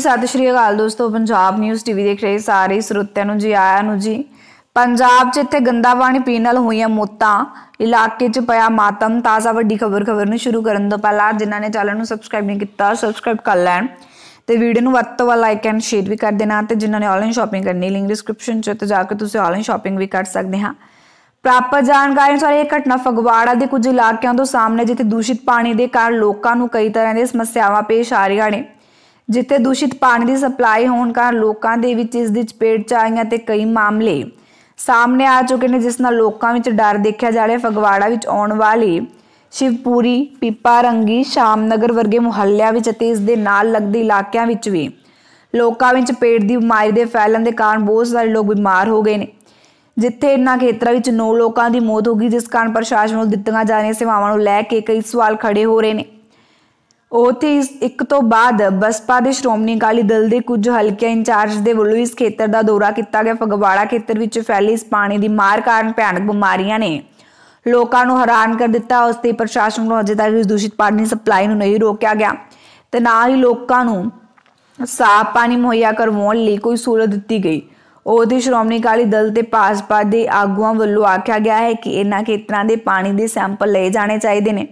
ਸਤਿ ਸ਼੍ਰੀ ਅਕਾਲ ਦੋਸਤੋ Punjab news TV ਦੇਖ ਰਹੇ ਸਾਰੇ ਸਰੋਤਿਆਂ ਨੂੰ ਜੀ ਆਇਆਂ ਨੂੰ ਜੀ ਪੰਜਾਬ 'ਚ ਇੱਥੇ ਗੰਦਾ ਪਾਣੀ ਪੀਣ ਨਾਲ ਹੋਈਆਂ ਮੌਤਾਂ ਇਲਾਕੇ 'ਚ ਪਿਆ ਮਾਤਮ ਤਾਜ਼ਾ ਵੱਡੀ ਖਬਰ ਖਬਰ ਨੂੰ ਸ਼ੁਰੂ ਕਰਨ ਤੋਂ ਪਹਿਲਾਂ ਜਿਨ੍ਹਾਂ ਨੇ ਚੈਨਲ ਨੂੰ ਸਬਸਕ੍ਰਾਈਬ ਨਹੀਂ ਕੀਤਾ ਸਬਸਕ੍ਰਾਈਬ ਕਰ ਲੈਣ ਤੇ ਵੀਡੀਓ ਨੂੰ ਵੱਧ ਤੋਂ ਵੱਧ ਲਾਈਕ ਐਂਡ ਸ਼ੇਅਰ ਵੀ ਕਰ ਦੇਣਾ ਤੇ ਜਿਨ੍ਹਾਂ ਨੇ ਆਨਲਾਈਨ ਸ਼ਾਪਿੰਗ ਕਰਨੀ ਲਿੰਕ ਡਿਸਕ੍ਰਿਪਸ਼ਨ 'ਚ ਤੇ ਜਾ ਕੇ ਤੁਸੀਂ ਆਨਲਾਈਨ ਸ਼ਾਪਿੰਗ ਵੀ ਕਰ ਸਕਦੇ ਹਾਂ ਪ੍ਰਾਪਤ ਜਾਣਕਾਰੀ ਅਨੁਸਾਰ ਇਹ ਘਟਨਾ ਫਗਵਾੜਾ ਦੇ ਕੁਝ ਇਲਾਕਿਆਂ ਤੋਂ ਸਾਹਮਣੇ ਜਿੱਥੇ ਦੂਸ਼ਿਤ ਪਾਣੀ ਦੇ ਕਾਰਨ ਲੋਕਾਂ ਨੂੰ ਕਈ ਤਰ੍ਹਾਂ ਦੀਆਂ ਸਮੱਸਿਆਵਾਂ ਪੇਸ਼ ਆ ਰਹੀਆਂ ਨੇ ਜਿੱਥੇ ਦੂਸ਼ਿਤ ਪਾਣੀ ਦੀ ਸਪਲਾਈ ਹੋਣ ਕਾਰਨ ਲੋਕਾਂ ਦੇ ਵਿੱਚ ਇਸ ਦੀ ਚਪੇਟ ਚ ਆਈਆਂ ਤੇ ਕਈ ਮਾਮਲੇ ਸਾਹਮਣੇ ਆ ਚੁੱਕੇ ਨੇ ਜਿਸ ਨਾਲ ਲੋਕਾਂ ਵਿੱਚ ਡਰ ਦੇਖਿਆ ਜਾ ਰਿਹਾ ਫਗਵਾੜਾ ਵਿੱਚ ਆਉਣ ਵਾਲੀ ਸ਼ਿਵਪੂਰੀ ਪੀਪਾ ਰੰਗੀ ਸ਼ਾਮਨਗਰ ਵਰਗੇ ਮੁਹੱਲਿਆਂ ਵਿੱਚ ਅਤੇ ਇਸ ਦੇ ਨਾਲ ਲੱਗਦੇ ਇਲਾਕਿਆਂ ਵਿੱਚ ਵੀ ਲੋਕਾਂ ਵਿੱਚ ਪੇਟ ਦੀ ਬਿਮਾਰੀ ਦੇ ਫੈਲਣ ਦੇ ਕਾਰਨ ਬਹੁਤ ਸਾਰੇ ਲੋਕ ਬਿਮਾਰ ਹੋ ਗਏ ਨੇ ਜਿੱਥੇ ਇਨ੍ਹਾਂ ਖੇਤਰਾਂ ਵਿੱਚ 9 ਲੋਕਾਂ ਦੀ ਮੌਤ ਹੋ ਗਈ ਜਿਸ ਕਾਰਨ ਪ੍ਰਸ਼ਾਸਨ ਨੂੰ ਦਿੱਤੀਆਂ ਜਾ ਰਹੀਆਂ ਸੇਵਾਵਾਂ ਨੂੰ ਲੈ ਕੇ ਕਈ ਸਵਾਲ ਖੜੇ ਹੋ ਰਹੇ ਨੇ ਉਥੇ ਇਸ ਇੱਕ ਤੋਂ ਬਾਅਦ ਬਸਪਾ ਦੇ ਸ਼੍ਰੋਮਣੀ ਅਕਾਲੀ ਦਲ ਦੇ ਕੁਝ ਹਲਕਿਆਂ ਇੰਚਾਰਜ ਦੇ ਵੱਲੋਂ ਇਸ ਖੇਤਰ ਦਾ ਦੌਰਾ ਕੀਤਾ ਗਿਆ ਫਗਵਾੜਾ ਖੇਤਰ ਵਿੱਚ ਫੈਲੀ ਇਸ ਪਾਣੀ ਦੀ ਮਾਰ ਕਾਰਨ ਭਿਆਨਕ ਬਿਮਾਰੀਆਂ ਨੇ ਲੋਕਾਂ ਨੂੰ ਹੈਰਾਨ ਕਰ ਦਿੱਤਾ ਉਸ ਤੇ ਪ੍ਰਸ਼ਾਸਨ ਨੂੰ ਅਜੇ ਤੱਕ ਇਸ ਦੂਸ਼ਿਤ ਪਾਣੀ ਸਪਲਾਈ ਨੂੰ ਨਹੀਂ ਰੋਕਿਆ ਗਿਆ ਤੇ ਨਾ ਹੀ ਲੋਕਾਂ ਨੂੰ ਸਾਫ ਪਾਣੀ ਮੁਹੱਈਆ ਕਰਵਾਉਣ ਲਈ ਕੋਈ ਸਹੂਲਤ ਦਿੱਤੀ ਗਈ ਉਹਦੀ ਸ਼੍ਰੋਮਣੀ ਅਕਾਲੀ ਦਲ ਤੇ ਪਾਸਪਾ ਦੇ ਆਗੂਆਂ ਵੱਲੋਂ ਆਖਿਆ ਗਿਆ ਹੈ ਕਿ ਇਹਨਾਂ ਖੇਤਰਾਂ ਦੇ ਪਾਣੀ ਦੇ ਸੈਂਪਲ ਲਏ ਜਾਣੇ ਚਾਹੀਦੇ ਨੇ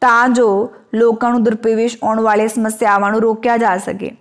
ਤਾਂ ਜੋ ਲੋਕਾਂ ਨੂੰ ਦੁਰਪੇਵੇਸ਼ ਆਉਣ ਵਾਲੇ ਸਮੱਸਿਆਵਾਂ ਨੂੰ ਰੋਕਿਆ ਜਾ ਸਕੇ